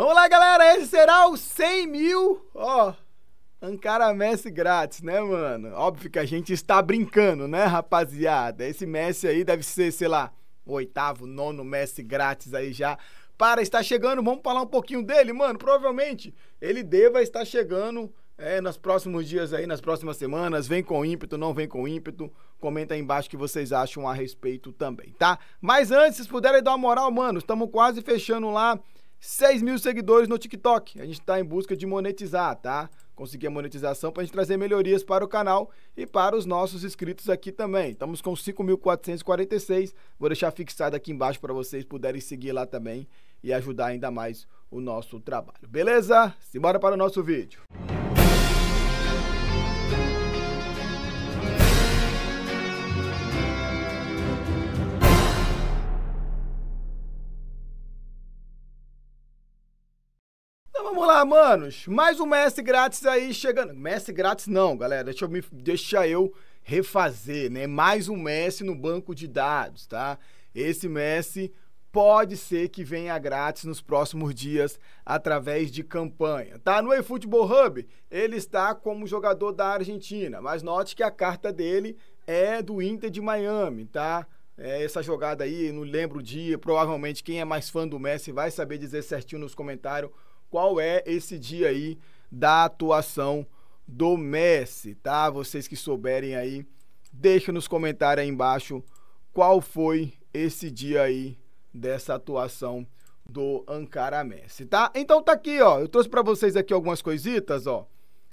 Vamos lá, galera. Esse será o 100 mil. Ó, oh, Ancara Messi grátis, né, mano? Óbvio que a gente está brincando, né, rapaziada? Esse Messi aí deve ser, sei lá, o oitavo, nono Messi grátis aí já. Para estar chegando, vamos falar um pouquinho dele, mano. Provavelmente ele deva estar chegando é, nos próximos dias aí, nas próximas semanas, vem com ímpeto, não vem com ímpeto, comenta aí embaixo o que vocês acham a respeito também, tá? Mas antes, se puderem dar uma moral, mano, estamos quase fechando lá 6 mil seguidores no TikTok. A gente está em busca de monetizar, tá? Conseguir a monetização para a gente trazer melhorias para o canal e para os nossos inscritos aqui também. Estamos com 5.446. Vou deixar fixado aqui embaixo para vocês puderem seguir lá também e ajudar ainda mais o nosso trabalho. Beleza? Simbora para o nosso vídeo. Vamos lá, manos. Mais um mestre grátis aí chegando. Mestre grátis não, galera. Deixa eu, me, deixa eu refazer, né? Mais um mestre no banco de dados, tá? Esse mestre pode ser que venha grátis nos próximos dias através de campanha. Tá no eFootball Hub, ele está como jogador da Argentina, mas note que a carta dele é do Inter de Miami, tá? É essa jogada aí, não lembro o dia, provavelmente quem é mais fã do Messi vai saber dizer certinho nos comentários qual é esse dia aí da atuação do Messi, tá? Vocês que souberem aí, deixa nos comentários aí embaixo qual foi esse dia aí dessa atuação do Ankara Messi, tá? Então tá aqui, ó, eu trouxe para vocês aqui algumas coisitas, ó.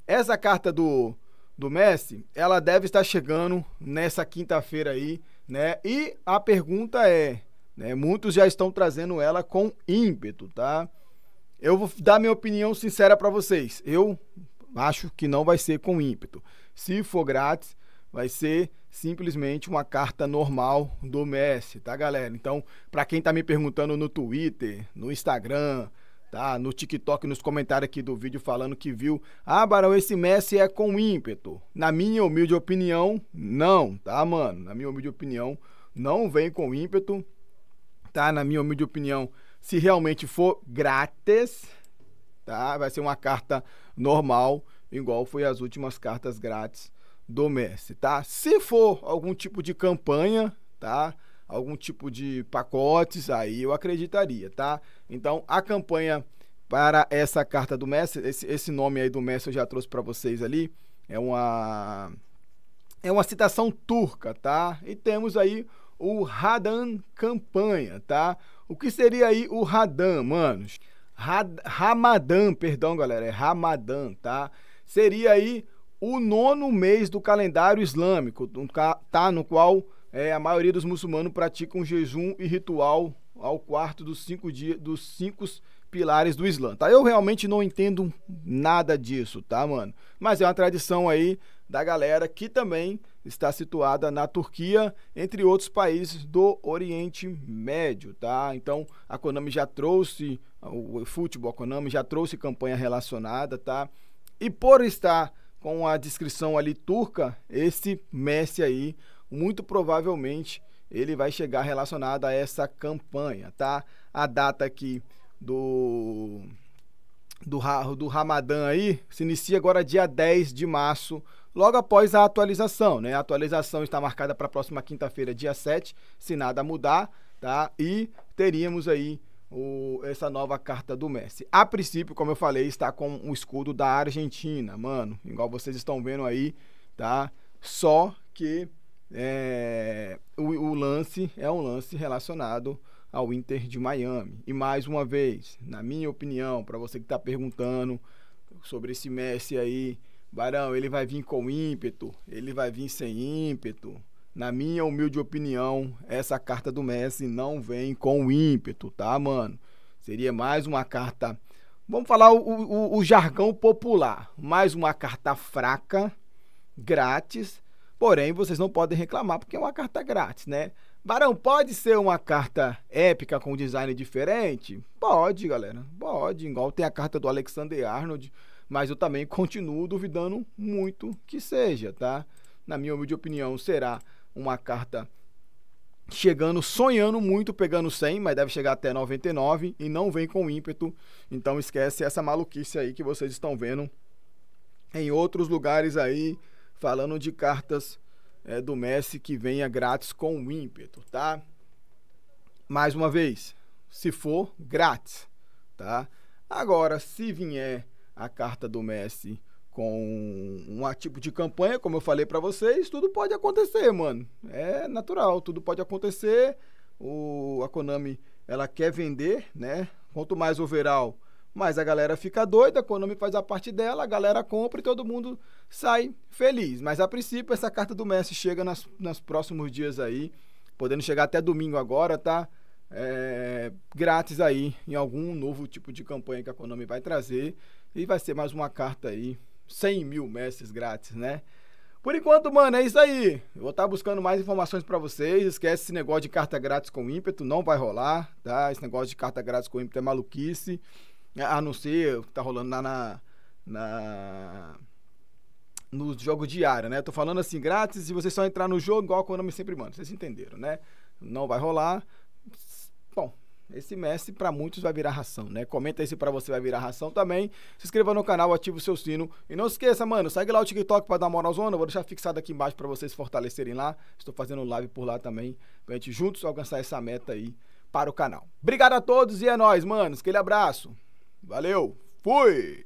Essa carta do do Messi, ela deve estar chegando nessa quinta-feira aí, né? E a pergunta é, né, muitos já estão trazendo ela com ímpeto, tá? Eu vou dar minha opinião sincera para vocês. Eu acho que não vai ser com ímpeto. Se for grátis, vai ser simplesmente uma carta normal do Messi, tá, galera? Então, para quem tá me perguntando no Twitter, no Instagram, tá, no TikTok, nos comentários aqui do vídeo falando que viu, ah, Barão, esse Messi é com ímpeto. Na minha humilde opinião, não, tá, mano? Na minha humilde opinião, não vem com ímpeto, tá? Na minha humilde opinião, se realmente for grátis, tá? Vai ser uma carta normal, igual foi as últimas cartas grátis do Messi, tá? Se for algum tipo de campanha, tá? Algum tipo de pacotes, aí eu acreditaria, tá? Então, a campanha para essa carta do Messi, esse, esse nome aí do Messi eu já trouxe para vocês ali, é uma é uma citação turca, tá? E temos aí o Radan Campanha, tá? O que seria aí o Radan, manos? Rad Ramadã, perdão, galera, é Ramadã, tá? Seria aí o nono mês do calendário islâmico, tá? No qual é, a maioria dos muçulmanos praticam um jejum e ritual ao quarto dos cinco dias, dos cinco dias pilares do Islã, tá? Eu realmente não entendo nada disso, tá, mano? Mas é uma tradição aí da galera que também está situada na Turquia, entre outros países do Oriente Médio, tá? Então, a Konami já trouxe o futebol, a Konami já trouxe campanha relacionada, tá? E por estar com a descrição ali turca, esse Messi aí, muito provavelmente ele vai chegar relacionado a essa campanha, tá? A data aqui do do, do Ramadã aí, se inicia agora dia 10 de março, logo após a atualização, né? A atualização está marcada para a próxima quinta-feira, dia 7, se nada mudar, tá? E teríamos aí o, essa nova carta do Messi. A princípio, como eu falei, está com o escudo da Argentina, mano. Igual vocês estão vendo aí, tá? Só que é, o, o lance é um lance relacionado ao Inter de Miami. E mais uma vez, na minha opinião, para você que está perguntando sobre esse Messi aí, Barão, ele vai vir com ímpeto, ele vai vir sem ímpeto. Na minha humilde opinião, essa carta do Messi não vem com ímpeto, tá, mano? Seria mais uma carta. Vamos falar o, o, o jargão popular. Mais uma carta fraca, grátis. Porém, vocês não podem reclamar porque é uma carta grátis, né? Barão, pode ser uma carta épica com design diferente? Pode, galera. Pode. Igual tem a carta do Alexander Arnold. Mas eu também continuo duvidando muito que seja, tá? Na minha humilde opinião, será uma carta chegando, sonhando muito, pegando 100, mas deve chegar até 99 e não vem com ímpeto. Então esquece essa maluquice aí que vocês estão vendo em outros lugares aí, falando de cartas é, do Messi que venha grátis com o ímpeto, tá? Mais uma vez, se for grátis, tá? Agora, se vier a carta do Messi com um tipo de campanha, como eu falei para vocês, tudo pode acontecer, mano. É natural, tudo pode acontecer. O, a Konami, ela quer vender, né? Quanto mais overall, mas a galera fica doida, a Konami faz a parte dela, a galera compra e todo mundo sai feliz. Mas a princípio, essa carta do Messi chega nas, nos próximos dias aí, podendo chegar até domingo agora, tá? É, grátis aí em algum novo tipo de campanha que a Konami vai trazer. E vai ser mais uma carta aí, 100 mil Messi grátis, né? Por enquanto, mano, é isso aí. Eu vou estar tá buscando mais informações para vocês. Esquece esse negócio de carta grátis com ímpeto, não vai rolar, tá? Esse negócio de carta grátis com ímpeto é maluquice. Né? A não ser o que tá rolando lá na. na no jogo diário, né? Tô falando assim, grátis, e você só entrar no jogo igual o me sempre manda. Vocês entenderam, né? Não vai rolar. Bom, esse Messi para muitos vai virar ração, né? Comenta aí se para você vai virar ração também. Se inscreva no canal, ative o seu sino e não esqueça, mano, segue lá o TikTok para dar moralzona. Vou deixar fixado aqui embaixo para vocês fortalecerem lá. Estou fazendo live por lá também, pra gente juntos alcançar essa meta aí para o canal. Obrigado a todos e é nós, manos. Aquele abraço. Valeu, fui!